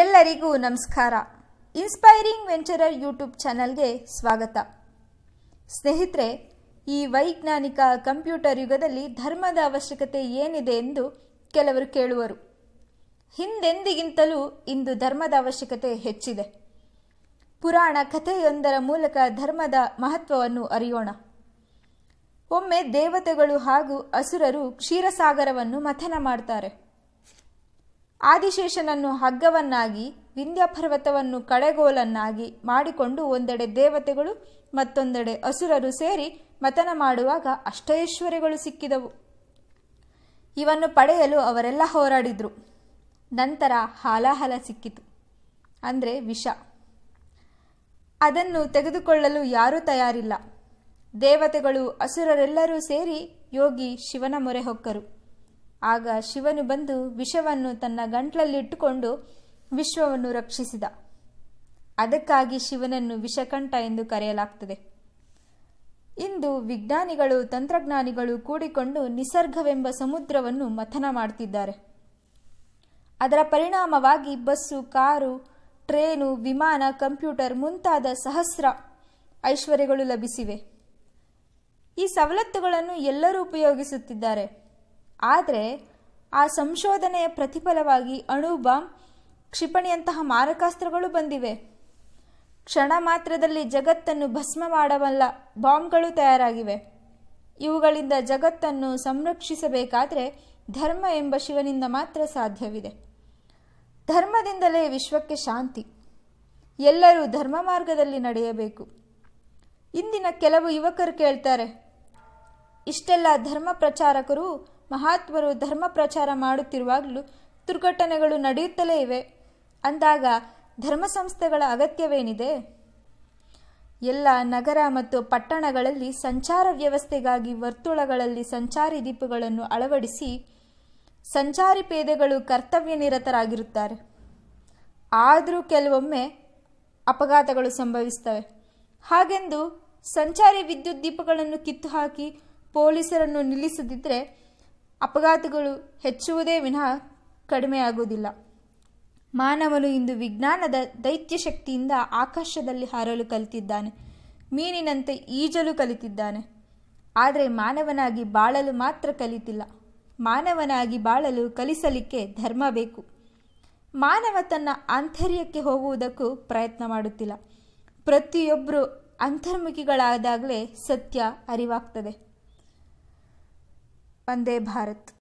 ಎಲ್ಲರಿಗೂ ನಮಸ್ಕಾರ inspiring venturer YouTube ಚಾನಲ್ಗೆ ಸ್ವಾಗತ ಸ್ನೇಹಿತರೆ ಈ ವೈಜ್ಞಾನಿಕ ಕಂಪ್ಯೂಟರ್ ಯುಗದಲ್ಲಿ ಧರ್ಮದ ಅವಶ್ಯಕತೆ ಏನಿದೆ ಎಂದು ಕೆಲವರು ಕೇಳುವರು ಹಿಂದೆಂದಿಗಿಂತಲೂ ಇಂದು ಧರ್ಮದ ಅವಶ್ಯಕತೆ ಹೆಚ್ಚಿದೆ ಪುರಾಣ ಕಥೆಯೊಂದರ ಮೂಲಕ ಧರ್ಮದ ಮಹತ್ವವನ್ನು ಅರಿಯೋಣ ಒಮ್ಮೆ ದೇವತೆಗಳು ಹಾಗೂ ಅಸುರರು ಕ್ಷೀರಸಾಗರವನ್ನು ಮಥನ ಮಾಡ್ತಾರೆ ಆದಿಶೇಷನನ್ನು ಹಗ್ಗವನ್ನಾಗಿ ವಿಂಧ್ಯ ಪರ್ವತವನ್ನು ಕಡೆಗೋಲನ್ನಾಗಿ ಮಾಡಿಕೊಂಡು ಒಂದೆಡೆ ದೇವತೆಗಳು ಮತ್ತೊಂದೆಡೆ ಅಸುರರು ಸೇರಿ ಮತನ ಮಾಡುವಾಗ ಅಷ್ಟೈಶ್ವರ್ಯಗಳು ಸಿಕ್ಕಿದವು ಇವನ್ನು ಪಡೆಯಲು ಅವರೆಲ್ಲ ಹೋರಾಡಿದರು ನಂತರ ಹಾಲಾಹಲ ಸಿಕ್ಕಿತು ಅಂದರೆ ವಿಷ ಅದನ್ನು ತೆಗೆದುಕೊಳ್ಳಲು ಯಾರೂ ತಯಾರಿಲ್ಲ ದೇವತೆಗಳು ಅಸುರರೆಲ್ಲರೂ ಸೇರಿ ಯೋಗಿ ಶಿವನ ಮೊರೆ ಹೊಕ್ಕರು ಆಗ ಶಿವನು ಬಂದು ವಿಷವನ್ನು ತನ್ನ ಗಂಟ್ಲಲ್ಲಿಟ್ಟುಕೊಂಡು ವಿಶ್ವವನ್ನು ರಕ್ಷಿಸಿದ ಅದಕ್ಕಾಗಿ ಶಿವನನ್ನು ವಿಷಕಂಠ ಎಂದು ಕರೆಯಲಾಗ್ತದೆ ಇಂದು ವಿಜ್ಞಾನಿಗಳು ತಂತ್ರಜ್ಞಾನಿಗಳು ಕೂಡಿಕೊಂಡು ನಿಸರ್ಗವೆಂಬ ಸಮುದ್ರವನ್ನು ಮಥನ ಮಾಡುತ್ತಿದ್ದಾರೆ ಅದರ ಪರಿಣಾಮವಾಗಿ ಬಸ್ಸು ಕಾರು ಟ್ರೇನು ವಿಮಾನ ಕಂಪ್ಯೂಟರ್ ಮುಂತಾದ ಸಹಸ್ರ ಐಶ್ವರ್ಯಗಳು ಲಭಿಸಿವೆ ಈ ಸವಲತ್ತುಗಳನ್ನು ಎಲ್ಲರೂ ಉಪಯೋಗಿಸುತ್ತಿದ್ದಾರೆ ಆದರೆ ಆ ಸಂಶೋಧನೆಯ ಪ್ರತಿಫಲವಾಗಿ ಅಣು ಬಾಂಬ್ ಕ್ಷಿಪಣಿಯಂತಹ ಮಾರಕಾಸ್ತ್ರಗಳು ಬಂದಿವೆ ಕ್ಷಣ ಮಾತ್ರದಲ್ಲಿ ಜಗತ್ತನ್ನು ಭಸ್ಮ ಮಾಡಬಲ್ಲ ಬಾಂಬ್ಗಳು ತಯಾರಾಗಿವೆ ಇವುಗಳಿಂದ ಜಗತ್ತನ್ನು ಸಂರಕ್ಷಿಸಬೇಕಾದರೆ ಧರ್ಮ ಎಂಬ ಶಿವನಿಂದ ಮಾತ್ರ ಸಾಧ್ಯವಿದೆ ಧರ್ಮದಿಂದಲೇ ವಿಶ್ವಕ್ಕೆ ಶಾಂತಿ ಎಲ್ಲರೂ ಧರ್ಮ ಮಾರ್ಗದಲ್ಲಿ ನಡೆಯಬೇಕು ಇಂದಿನ ಕೆಲವು ಯುವಕರು ಕೇಳ್ತಾರೆ ಇಷ್ಟೆಲ್ಲ ಧರ್ಮ ಪ್ರಚಾರಕರು ಮಹಾತ್ಮರು ಧರ್ಮ ಪ್ರಚಾರ ಮಾಡುತ್ತಿರುವಾಗಲೂ ದುರ್ಘಟನೆಗಳು ನಡೆಯುತ್ತಲೇ ಇವೆ ಅಂದಾಗ ಧರ್ಮ ಸಂಸ್ಥೆಗಳ ಅಗತ್ಯವೇನಿದೆ ಎಲ್ಲ ನಗರ ಮತ್ತು ಪಟ್ಟಣಗಳಲ್ಲಿ ಸಂಚಾರ ವ್ಯವಸ್ಥೆಗಾಗಿ ವರ್ತುಳಗಳಲ್ಲಿ ಸಂಚಾರಿ ದೀಪಗಳನ್ನು ಅಳವಡಿಸಿ ಸಂಚಾರಿ ಪೇದೆಗಳು ಕರ್ತವ್ಯ ನಿರತರಾಗಿರುತ್ತಾರೆ ಆದರೂ ಕೆಲವೊಮ್ಮೆ ಅಪಘಾತಗಳು ಸಂಭವಿಸ್ತವೆ ಹಾಗೆಂದು ಸಂಚಾರಿ ವಿದ್ಯುತ್ ದೀಪಗಳನ್ನು ಕಿತ್ತು ಹಾಕಿ ಪೊಲೀಸರನ್ನು ನಿಲ್ಲಿಸದಿದ್ದರೆ ಅಪಘಾತಗಳು ಹೆಚ್ಚುವುದೇ ವಿನಃ ಕಡಿಮೆಯಾಗುವುದಿಲ್ಲ ಮಾನವನು ಇಂದು ವಿಜ್ಞಾನದ ದೈತ್ಯ ಶಕ್ತಿಯಿಂದ ಆಕಾಶದಲ್ಲಿ ಹಾರಲು ಕಲಿತಿದ್ದಾನೆ ಮೀನಿನಂತೆ ಈಜಲು ಕಲಿತಿದ್ದಾನೆ ಆದರೆ ಮಾನವನಾಗಿ ಬಾಳಲು ಮಾತ್ರ ಕಲಿತಿಲ್ಲ ಮಾನವನಾಗಿ ಬಾಳಲು ಕಲಿಸಲಿಕ್ಕೆ ಧರ್ಮ ಬೇಕು ಮಾನವ ತನ್ನ ಆಂತರ್ಯಕ್ಕೆ ಹೋಗುವುದಕ್ಕೂ ಪ್ರಯತ್ನ ಮಾಡುತ್ತಿಲ್ಲ ಪ್ರತಿಯೊಬ್ಬರು ಅಂತರ್ಮುಖಿಗಳಾದಾಗಲೇ ಸತ್ಯ ಅರಿವಾಗ್ತದೆ वंदे भारत